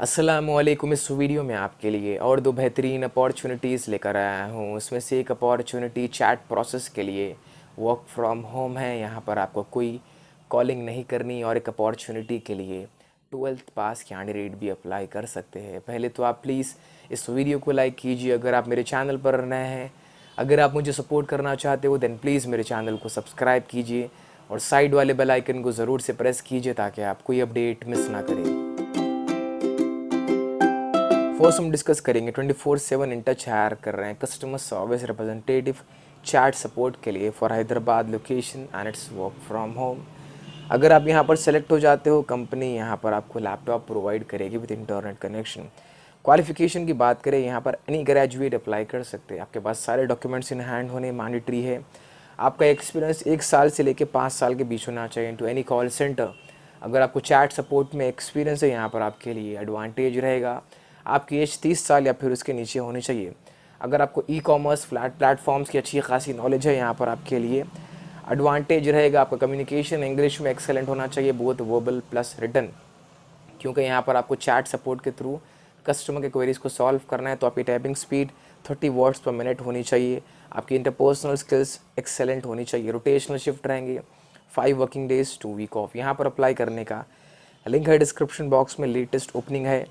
असलम इस वीडियो में आपके लिए और दो बेहतरीन अपॉर्चुनिटीज़ लेकर आया हूँ उसमें से एक अपॉर्चुनिटी चैट प्रोसेस के लिए वर्क फ्रॉम होम है यहाँ पर आपको कोई कॉलिंग नहीं करनी और एक अपॉर्चुनिटी के लिए ट्वेल्थ पास कैंडिडेट भी अप्लाई कर सकते हैं पहले तो आप प्लीज़ इस वीडियो को लाइक कीजिए अगर आप मेरे चैनल पर नए हैं अगर आप मुझे सपोर्ट करना चाहते हो दैन प्लीज़ मेरे चैनल को सब्सक्राइब कीजिए और साइड वाले बेल आइकन को ज़रूर से प्रेस कीजिए ताकि आप कोई अपडेट मिस ना करें फोर्स हम डिस्कस करेंगे four seven in touch hire कर रहे हैं customer service representative chat support के लिए for Hyderabad location and it's work from home अगर आप यहाँ पर सेलेक्ट हो जाते हो कंपनी यहाँ पर आपको लैपटॉप प्रोवाइड करेगी विद इंटरनेट कनेक्शन क्वालिफिकेशन की बात करें यहाँ पर एनी ग्रेजुएट अप्लाई कर सकते हैं आपके पास सारे डॉक्यूमेंट्स इन हैंड होने मैंडेटरी है आपका एक्सपीरियंस एक साल से लेकर पाँच साल के बीच होना चाहिए टू एनी कॉल सेंटर अगर आपको चैट सपोर्ट में एक्सपीरियंस है यहाँ पर आपके लिए एडवांटेज रहेगा आपकी एज तीस साल या फिर उसके नीचे होनी चाहिए अगर आपको ई कॉमर्स फ्लैट प्लेटफॉर्म्स की अच्छी खासी नॉलेज है यहाँ पर आपके लिए एडवांटेज रहेगा आपका कम्युनिकेशन इंग्लिश में एक्सेलेंट होना चाहिए बोथ वर्बल प्लस रिटर्न क्योंकि यहाँ पर आपको चैट सपोर्ट के थ्रू कस्टमर के क्वेरीज़ को सॉल्व करना है तो आपकी typing speed 30 words per minute होनी चाहिए आपकी इंटरपर्सनल स्किल्स एक्सेलेंट होनी चाहिए रोटेशनल शिफ्ट रहेंगे five working days two week off यहाँ पर अप्लाई करने का लिंक है डिस्क्रिप्शन बॉक्स में लेटेस्ट ओपनिंग है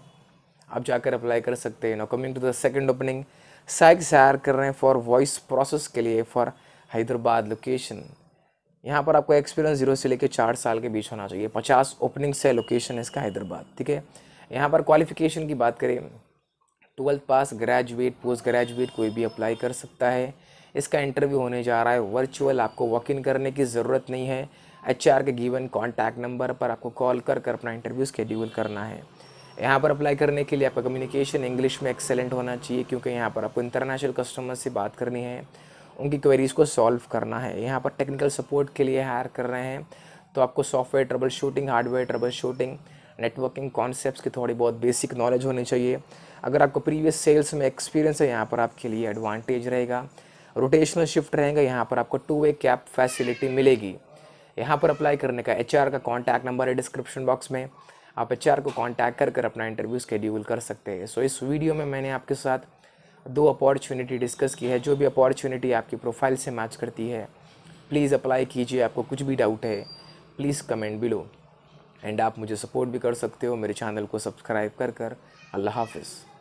आप जाकर अप्लाई कर सकते हैं now coming to the second opening Sykes hire कर रहे हैं फॉर वॉइस प्रोसेस के लिए फॉर हैदराबाद लोकेशन यहाँ पर आपको एक्सपीरियंस जीरो से लेकर चार साल के बीच होना चाहिए पचास ओपनिंग्स है लोकेशन है इसका हैदराबाद ठीक है यहाँ पर क्वालिफिकेशन की बात करें twelfth pass graduate post graduate कोई भी अप्लाई कर सकता है इसका इंटरव्यू होने जा रहा है वर्चुअल आपको वॉक इन करने की ज़रूरत नहीं है एच के गिवन कॉन्टैक्ट नंबर पर आपको कॉल कर कर अपना इंटरव्यू स्केड्यूल करना है यहाँ पर अप्लाई करने के लिए आपका कम्युनिकेशन इंग्लिश में एक्सेलेंट होना चाहिए क्योंकि यहाँ पर आपको इंटरनेशनल कस्टमर से बात करनी है उनकी क्वेरीज़ को सॉल्व करना है यहाँ पर टेक्निकल सपोर्ट के लिए हायर कर रहे हैं तो आपको software troubleshooting hardware troubleshooting networking concept की थोड़ी बहुत बेसिक नॉलेज होनी चाहिए अगर आपको प्रीवियस सेल्स में एक्सपीरियंस है यहाँ पर आपके लिए एडवांटेज रहेगा रोटेशनल शिफ्ट रहेगा यहाँ पर आपको टू वे कैब फैसिलिटी मिलेगी यहाँ पर अप्लाई करने का एच का कॉन्टैक्ट नंबर है डिस्क्रिप्शन बॉक्स में आप एच को कॉन्टैक्ट कर कर अपना इंटरव्यू स्केड्यूल कर सकते हैं सो so, इस वीडियो में मैंने आपके साथ दो अपॉर्चुनिटी डिस्कस की है जो भी अपॉर्चुनिटी आपकी प्रोफाइल से मैच करती है प्लीज़ अप्लाई कीजिए आपको कुछ भी डाउट है प्लीज़ कमेंट बिलो एंड आप मुझे सपोर्ट भी कर सकते हो मेरे चैनल को सब्सक्राइब कर कर अल्लाह हाफिज़